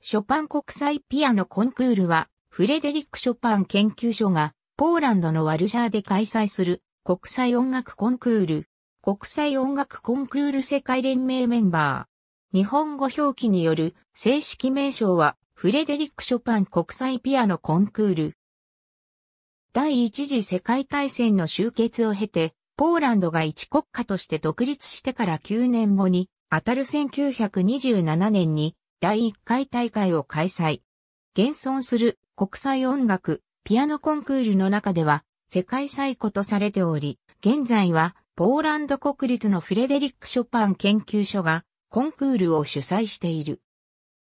ショパン国際ピアノコンクールは、フレデリック・ショパン研究所が、ポーランドのワルシャーで開催する、国際音楽コンクール。国際音楽コンクール世界連盟メンバー。日本語表記による正式名称は、フレデリック・ショパン国際ピアノコンクール。第一次世界大戦の終結を経て、ポーランドが一国家として独立してから9年後に、あたる1927年に第1回大会を開催。現存する国際音楽ピアノコンクールの中では世界最古とされており、現在はポーランド国立のフレデリック・ショパン研究所がコンクールを主催している。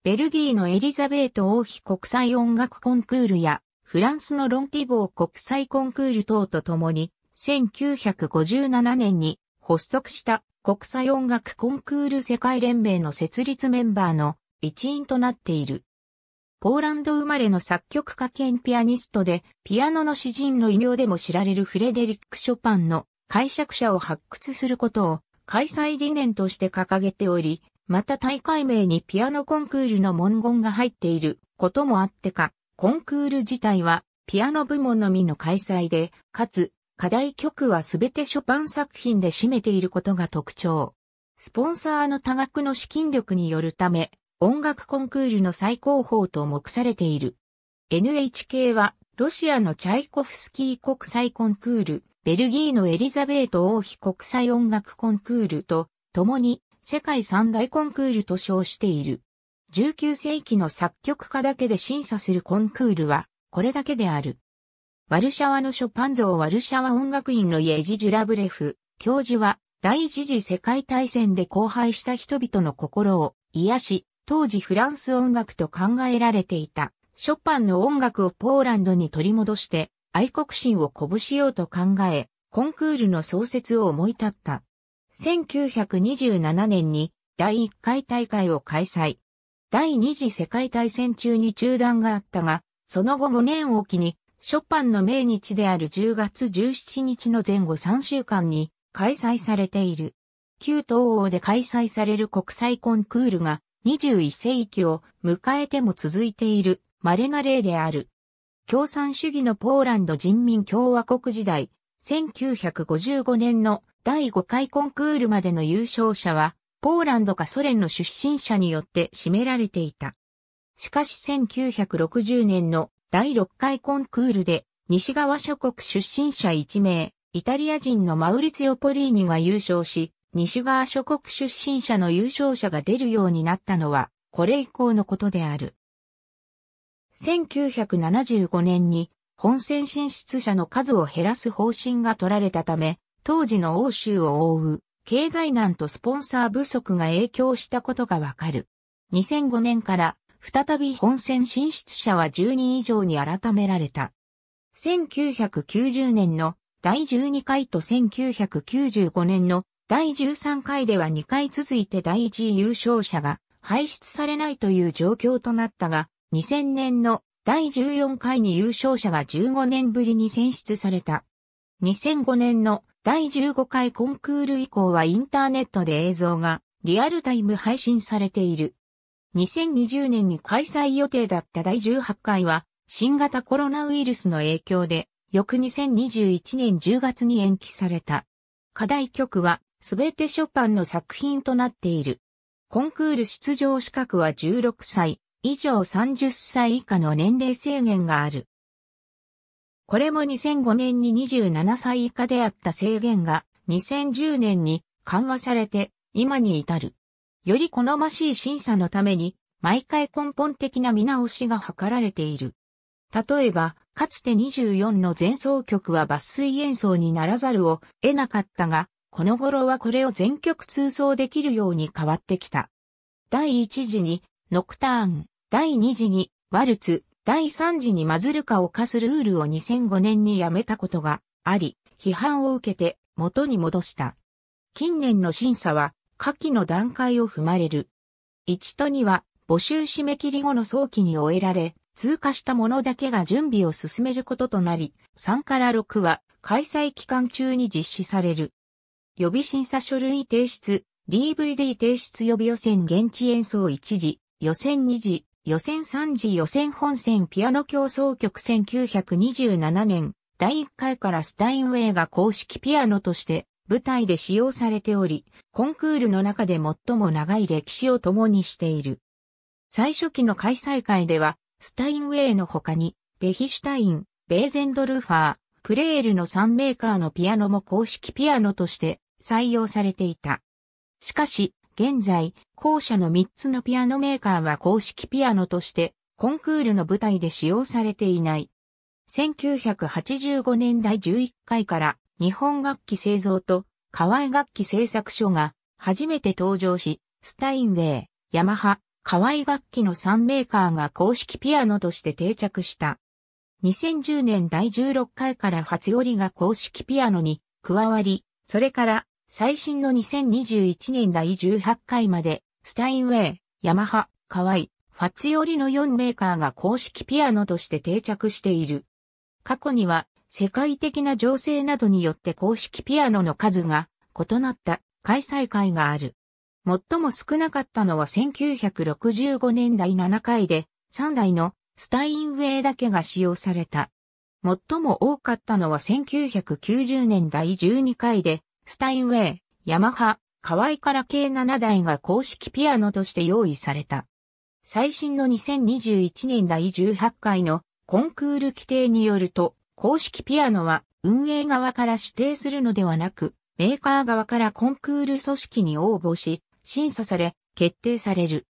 ベルギーのエリザベート王妃国際音楽コンクールやフランスのロンティボー国際コンクール等とともに1957年に発足した国際音楽コンクール世界連盟の設立メンバーの一員となっている。ポーランド生まれの作曲家兼ピアニストで、ピアノの詩人の異名でも知られるフレデリック・ショパンの解釈者を発掘することを開催理念として掲げており、また大会名にピアノコンクールの文言が入っていることもあってか、コンクール自体はピアノ部門のみの開催で、かつ課題曲はすべてショパン作品で占めていることが特徴。スポンサーの多額の資金力によるため、音楽コンクールの最高峰と目されている。NHK はロシアのチャイコフスキー国際コンクール、ベルギーのエリザベート王妃国際音楽コンクールと共に世界三大コンクールと称している。19世紀の作曲家だけで審査するコンクールはこれだけである。ワルシャワのショパン像ワルシャワ音楽院のイェジ・ジュラブレフ教授は第一次世界大戦で荒廃した人々の心を癒し当時フランス音楽と考えられていた、ショパンの音楽をポーランドに取り戻して、愛国心を鼓舞しようと考え、コンクールの創設を思い立った。1927年に第1回大会を開催。第二次世界大戦中に中断があったが、その後5年をきに、ショパンの命日である10月17日の前後3週間に開催されている。旧東欧で開催される国際コンクールが21世紀を迎えても続いている稀な例である。共産主義のポーランド人民共和国時代、1955年の第5回コンクールまでの優勝者は、ポーランドかソ連の出身者によって占められていた。しかし1960年の第6回コンクールで、西側諸国出身者1名、イタリア人のマウリツヨ・ポリーニが優勝し、西側諸国出身者の優勝者が出るようになったのは、これ以降のことである。1975年に本選進出者の数を減らす方針が取られたため、当時の欧州を覆う経済難とスポンサー不足が影響したことがわかる。2005年から再び本選進出者は10人以上に改められた。1990年の第12回と1995年の第13回では2回続いて第1位優勝者が排出されないという状況となったが、2000年の第14回に優勝者が15年ぶりに選出された。2005年の第15回コンクール以降はインターネットで映像がリアルタイム配信されている。2020年に開催予定だった第18回は新型コロナウイルスの影響で翌2021年10月に延期された。課題曲はすべてショパンの作品となっている。コンクール出場資格は16歳以上30歳以下の年齢制限がある。これも2005年に27歳以下であった制限が2010年に緩和されて今に至る。より好ましい審査のために毎回根本的な見直しが図られている。例えば、かつて24の前奏曲は抜粋演奏にならざるを得なかったが、この頃はこれを全曲通奏できるように変わってきた。第1次にノクターン、第2次にワルツ、第3次にマズルカを課すルールを2005年にやめたことがあり、批判を受けて元に戻した。近年の審査は下記の段階を踏まれる。1と2は募集締め切り後の早期に終えられ、通過した者だけが準備を進めることとなり、3から6は開催期間中に実施される。予備審査書類提出、DVD 提出予備予選現地演奏1時、予選2時、予選3時予選本戦ピアノ競争曲1927年、第1回からスタインウェイが公式ピアノとして舞台で使用されており、コンクールの中で最も長い歴史を共にしている。最初期の開催会では、スタインウェイの他に、ベヒシュタイン、ベーゼンドルファー、プレールの3メーカーのピアノも公式ピアノとして採用されていた。しかし、現在、後者の3つのピアノメーカーは公式ピアノとして、コンクールの舞台で使用されていない。1985年第11回から日本楽器製造と河合楽器製作所が初めて登場し、スタインウェイ、ヤマハ、河合楽器の3メーカーが公式ピアノとして定着した。2010年第16回から初折りが公式ピアノに加わり、それから最新の2021年第18回まで、スタインウェイ、ヤマハ、カワイ、ファツよりの4メーカーが公式ピアノとして定着している。過去には、世界的な情勢などによって公式ピアノの数が異なった開催会がある。最も少なかったのは1965年代7回で、3台のスタインウェイだけが使用された。最も多かったのは1990年代12回で、スタインウェイ、ヤマハ、河合から計7台が公式ピアノとして用意された。最新の2021年第18回のコンクール規定によると、公式ピアノは運営側から指定するのではなく、メーカー側からコンクール組織に応募し、審査され、決定される。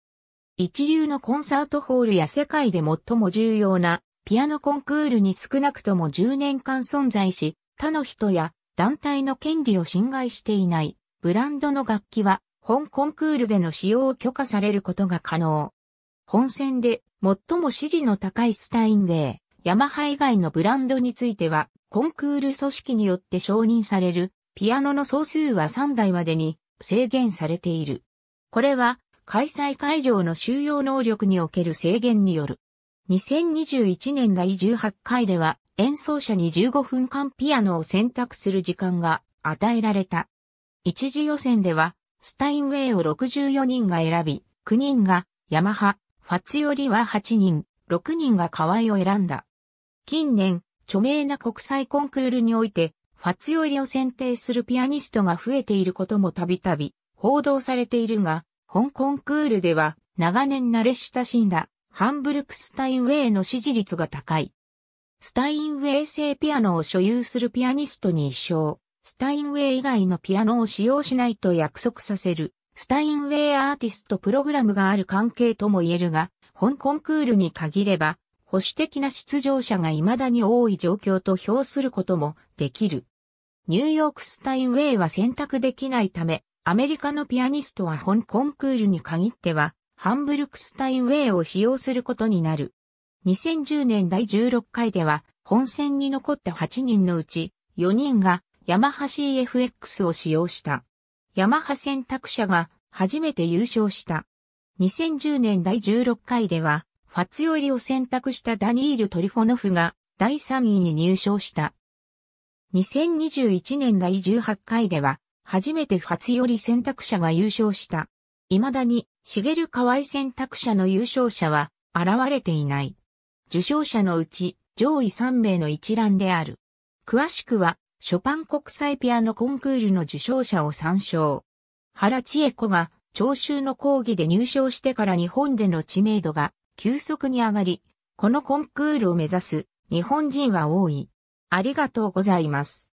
一流のコンサートホールや世界で最も重要なピアノコンクールに少なくとも10年間存在し、他の人や団体の権利を侵害していないブランドの楽器は本コンクールでの使用を許可されることが可能。本戦で最も支持の高いスタインウェイ、ヤマハ以外のブランドについてはコンクール組織によって承認されるピアノの総数は3台までに制限されている。これは開催会場の収容能力における制限による。2021年第18回では演奏者に15分間ピアノを選択する時間が与えられた。一次予選では、スタインウェイを64人が選び、9人がヤマハ、ファツヨりは8人、6人が河合を選んだ。近年、著名な国際コンクールにおいて、ファツヨりを選定するピアニストが増えていることもたびたび報道されているが、本コンクールでは長年慣れ親しんだハンブルクスタインウェイの支持率が高い。スタインウェイ製ピアノを所有するピアニストに一生、スタインウェイ以外のピアノを使用しないと約束させる、スタインウェイアーティストプログラムがある関係とも言えるが、本コンクールに限れば、保守的な出場者が未だに多い状況と評することもできる。ニューヨークスタインウェイは選択できないため、アメリカのピアニストは本コンクールに限っては、ハンブルクスタインウェイを使用することになる。2010年第16回では、本戦に残った8人のうち、4人がヤマハ CFX を使用した。ヤマハ選択者が初めて優勝した。2010年第16回では、ファツ寄りを選択したダニール・トリフォノフが第3位に入賞した。2021年第18回では、初めてファツ寄り選択者が優勝した。未だに、シゲル河合選択者の優勝者は現れていない。受賞者のうち上位3名の一覧である。詳しくは、ショパン国際ピアノコンクールの受賞者を参照。原千恵子が聴衆の講義で入賞してから日本での知名度が急速に上がり、このコンクールを目指す日本人は多い。ありがとうございます。